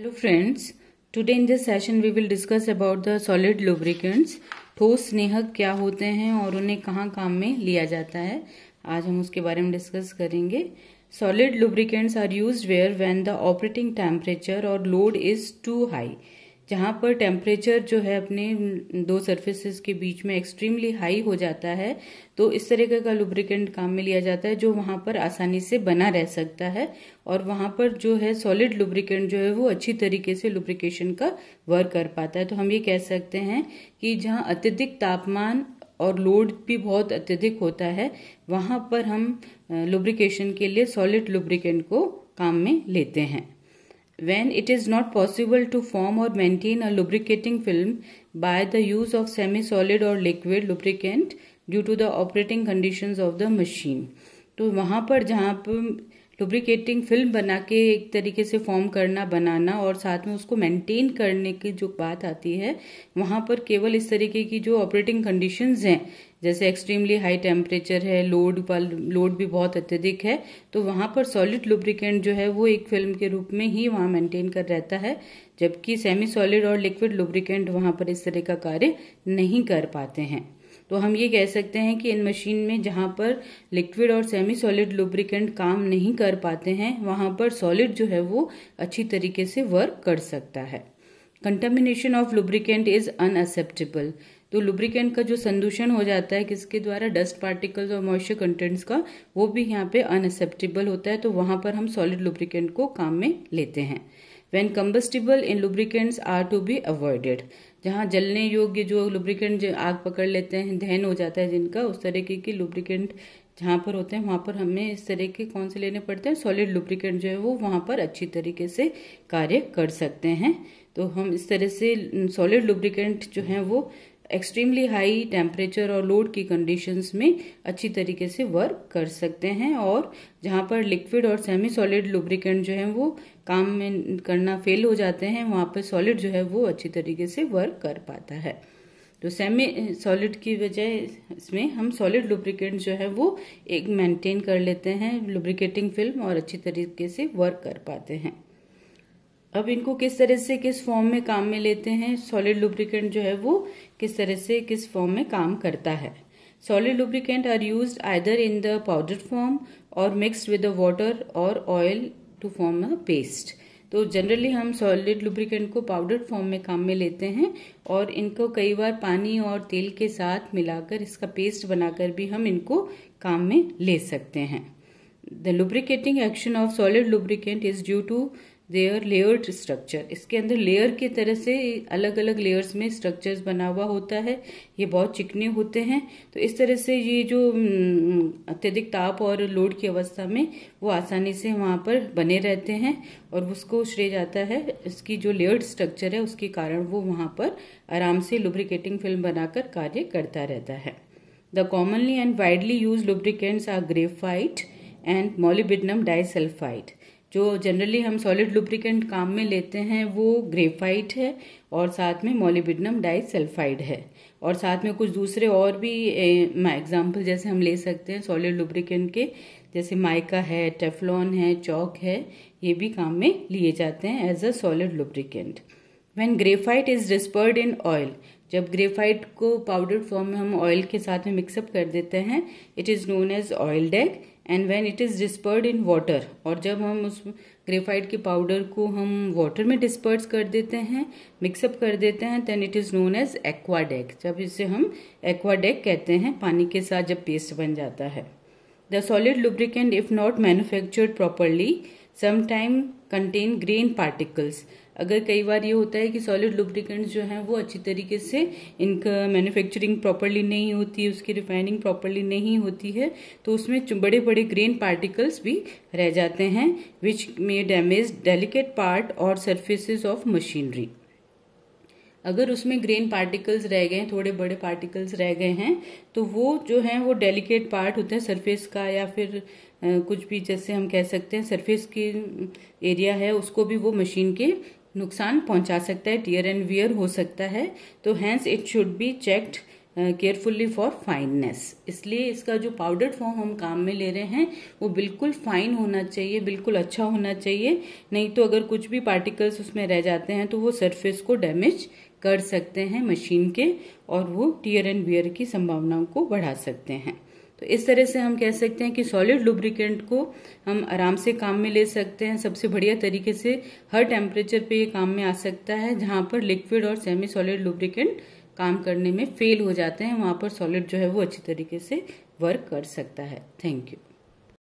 Hello friends today in this session we will discuss about the solid lubricants ठोस स्नेहक क्या होते हैं और उन्हें कहाँ काम में लिया जाता है आज हम उसके बारे में डिस्कस करेंगे solid lubricants are use where when the operating temperature और लोड इज टू हाई जहाँ पर टेम्परेचर जो है अपने दो सर्फेसिस के बीच में एक्सट्रीमली हाई हो जाता है तो इस तरीके का लुब्रिकेंट काम में लिया जाता है जो वहाँ पर आसानी से बना रह सकता है और वहाँ पर जो है सॉलिड लुब्रिकेंट जो है वो अच्छी तरीके से लुब्रिकेशन का वर्क कर पाता है तो हम ये कह सकते हैं कि जहाँ अत्यधिक तापमान और लोड भी बहुत अत्यधिक होता है वहाँ पर हम लुब्रिकेशन के लिए सॉलिड लुब्रिकेंट को काम में लेते हैं When it is not possible to form or maintain a lubricating film by the use of semi-solid or liquid lubricant due to the operating conditions of the machine. to wahan par jahan par lubricating film बना के एक तरीके से form करना बनाना और साथ में उसको मेंटेन करने की जो बात आती है वहाँ पर केवल इस तरीके की जो ऑपरेटिंग कंडीशंस हैं जैसे एक्सट्रीमली हाई टेम्परेचर है लोड लोड भी बहुत अत्यधिक है तो वहाँ पर सॉलिड लुब्रिकेंट जो है वो एक फिल्म के रूप में ही वहाँ मेंटेन कर रहता है जबकि सेमी सॉलिड और लिक्विड लुब्रिकेंट वहाँ पर इस तरह का कार्य नहीं कर पाते हैं तो हम ये कह सकते हैं कि इन मशीन में जहाँ पर लिक्विड और सेमी सॉलिड लुब्रिकेंट काम नहीं कर पाते हैं वहाँ पर सॉलिड जो है वो अच्छी तरीके से वर्क कर सकता है contamination of lubricant is unacceptable तो लुब्रिकेंट का जो संदूषण हो जाता है किसके द्वारा डस्ट पार्टिकल्स और मॉइस्चर कंटेंट्स का वो भी यहाँ पे अनएक्सेप्टेबल होता है तो वहाँ पर हम सॉलिड लुब्रिकेंट को काम में लेते हैं when combustible in lubricants are to be avoided जहाँ जलने योग्य जो लुब्रिकेंट जो आग पकड़ लेते हैं दहन हो जाता है जिनका उस तरीके की लुब्रिकेंट जहाँ पर होते हैं वहाँ पर हमें इस तरह के कौन से लेने पड़ते हैं सॉलिड लुब्रिकेंट जो है वो वहाँ पर अच्छी तरीके से कार्य कर सकते हैं तो हम इस तरह से सॉलिड लुब्रिकेंट जो हैं वो एक्सट्रीमली हाई टेम्परेचर और लोड की कंडीशंस में अच्छी तरीके से वर्क कर सकते हैं और जहाँ पर लिक्विड और सेमी सॉलिड लुब्रिकेंट जो है वो काम में करना फेल हो जाते हैं वहाँ पर सॉलिड जो है वो अच्छी तरीके से वर्क कर पाता है तो सेमी सॉलिड की वजह इसमें हम सॉलिड लुब्रिकेंट जो है वो एक मेंटेन कर लेते हैं लुब्रिकेटिंग फिल्म और अच्छी तरीके से वर्क कर पाते हैं अब इनको किस तरह से किस फॉर्म में काम में लेते हैं सॉलिड लुब्रिकेंट जो है वो किस तरह से किस फॉर्म में काम करता है solid lubricant are use either in the powder form और मिक्सड विद द वॉटर और oil to form a paste तो जनरली हम सॉलिड लुब्रिकेंट को पाउडर फॉर्म में काम में लेते हैं और इनको कई बार पानी और तेल के साथ मिलाकर इसका पेस्ट बनाकर भी हम इनको काम में ले सकते हैं the lubricating action of solid lubricant is due to their layered structure इसके अंदर लेयर की तरह से अलग अलग लेयर्स में स्ट्रक्चर्स बना हुआ होता है ये बहुत चिकने होते हैं तो इस तरह से ये जो हम्म, अत्यधिक ताप और लोड की अवस्था में वो आसानी से वहाँ पर बने रहते हैं और उसको श्रेय जाता है इसकी जो लेयर्ड स्ट्रक्चर है उसके कारण वो वहाँ पर आराम से लुब्रिकेटिंग फिल्म बनाकर कार्य करता रहता है the commonly and widely use lubricants are graphite and molybdenum disulphide जो जनरली हम सॉलिड लुब्रिकेंट काम में लेते हैं वो ग्रेफाइट है और साथ में मोलिबिडनम डाइसल्फाइड है और साथ में कुछ दूसरे और भी एग्जाम्पल जैसे हम ले सकते हैं सॉलिड लुब्रिकेंट के जैसे माइका है टेफलॉन है चौक है ये भी काम में लिए जाते हैं as a solid lubricant when graphite is dispersed in oil जब ग्रेफाइट को पाउडर फॉर्म में हम ऑयल के साथ में मिक्सअप कर देते हैं it is known as oil dag and when it is dispersed in water और जब हम उस ग्रेफाइट के पाउडर को हम वाटर में डिस्पर्स कर देते हैं मिक्सअप कर देते हैं then it is known as aquadag जब इसे हम एक्वाडेक कहते हैं पानी के साथ जब पेस्ट बन जाता है the solid lubricant if not manufactured properly sometime contain grain particles अगर कई बार ये होता है कि सॉलिड लुब्रिकेंट्स जो हैं वो अच्छी तरीके से इनका मैन्युफैक्चरिंग प्रॉपरली नहीं होती उसकी रिफाइनिंग प्रॉपरली नहीं होती है तो उसमें बड़े बड़े ग्रेन पार्टिकल्स भी रह जाते हैं विच में डैमेज डेलिकेट पार्ट और सर्फेसिस ऑफ मशीनरी अगर उसमें ग्रेन पार्टिकल्स रह गए हैं थोड़े बड़े पार्टिकल्स रह गए हैं तो वो जो है वो डेलिकेट पार्ट होता है सरफेस का या फिर कुछ भी जैसे हम कह सकते हैं सरफेस की एरिया है उसको भी वो मशीन के नुकसान पहुंचा सकता है टीयर एंड वियर हो सकता है तो hence it should be checked carefully for fineness इसलिए इसका जो पाउडर फॉर्म हम काम में ले रहे हैं वो बिल्कुल फाइन होना चाहिए बिल्कुल अच्छा होना चाहिए नहीं तो अगर कुछ भी पार्टिकल्स उसमें रह जाते हैं तो वो सरफेस को डैमेज कर सकते हैं मशीन के और वो टीयर एंड बियर की संभावनाओं को बढ़ा सकते हैं तो इस तरह से हम कह सकते हैं कि सॉलिड लुब्रिकेंट को हम आराम से काम में ले सकते हैं सबसे बढ़िया तरीके से हर टेम्परेचर पे ये काम में आ सकता है जहाँ पर लिक्विड और सेमी सॉलिड लुब्रिकेंट काम करने में फेल हो जाते हैं वहाँ पर सॉलिड जो है वो अच्छी तरीके से वर्क कर सकता है थैंक यू